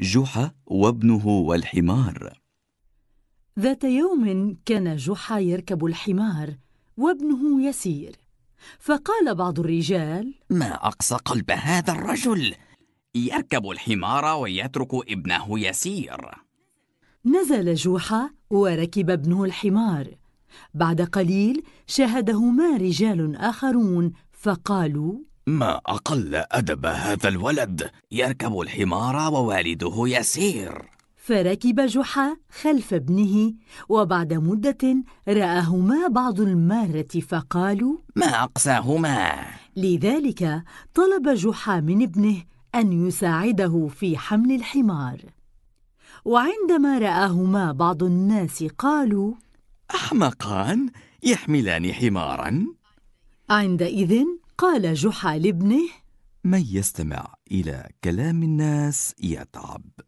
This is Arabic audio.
جحا وابنه والحمار ذات يوم كان جحا يركب الحمار وابنه يسير فقال بعض الرجال ما اقصى قلب هذا الرجل يركب الحمار ويترك ابنه يسير نزل جحا وركب ابنه الحمار بعد قليل شاهدهما رجال آخرون فقالوا ما أقل أدب هذا الولد يركب الحمار ووالده يسير فركب جحا خلف ابنه وبعد مدة رآهما بعض المارة فقالوا ما أقساهما لذلك طلب جحا من ابنه أن يساعده في حمل الحمار وعندما رآهما بعض الناس قالوا أحمقان يحملان حماراً عندئذ قال جحا لابنه من يستمع إلى كلام الناس يتعب